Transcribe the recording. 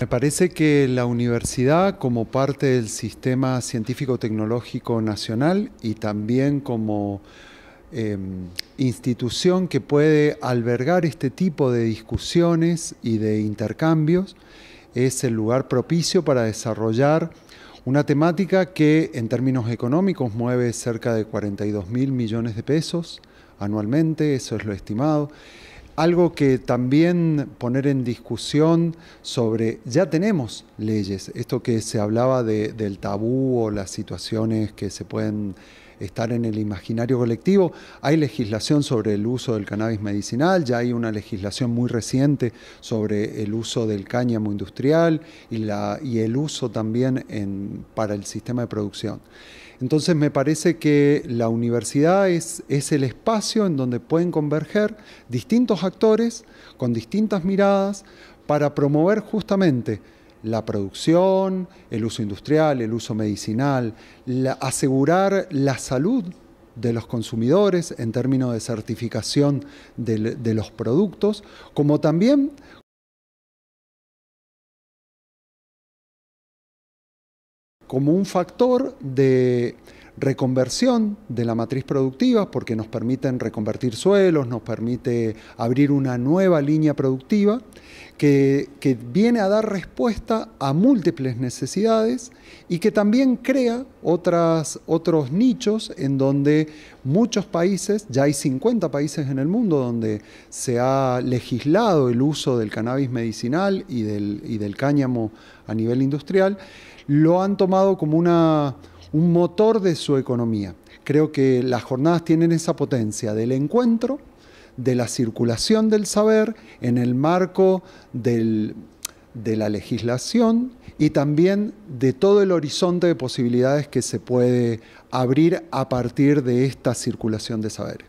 Me parece que la universidad, como parte del sistema científico-tecnológico nacional y también como em, institución que puede albergar este tipo de discusiones y de intercambios, es el lugar propicio para desarrollar una temática que en términos económicos mueve cerca de 42 mil millones de pesos anualmente, eso es lo estimado algo que también poner en discusión sobre, ya tenemos leyes, esto que se hablaba del tabú o las situaciones que se pueden estar en el imaginario colectivo. Hay legislación sobre el uso del cannabis medicinal, ya hay una legislación muy reciente sobre el uso del cáñamo industrial y, el uso también para el sistema de producción. Entonces me parece que la universidad es, es, el espacio en donde pueden converger distintos actores con distintas miradas para promover justamente la producción, el uso industrial, el uso medicinal, asegurar la salud de los consumidores en términos de certificación de los productos, como también como un factor de reconversión de la matriz productiva, porque nos permiten reconvertir suelos, nos permite abrir una nueva línea productiva que, viene a dar respuesta a múltiples necesidades y que también crea otros nichos en donde muchos países, ya hay 50 países en el mundo donde se ha legislado el uso del cannabis medicinal y del, cáñamo a nivel industrial, lo han tomado como un motor de su economía. Creo que las jornadas tienen esa potencia del encuentro, de la circulación del saber en el marco de la legislación y también de todo el horizonte de posibilidades que se puede abrir a partir de esta circulación de saber.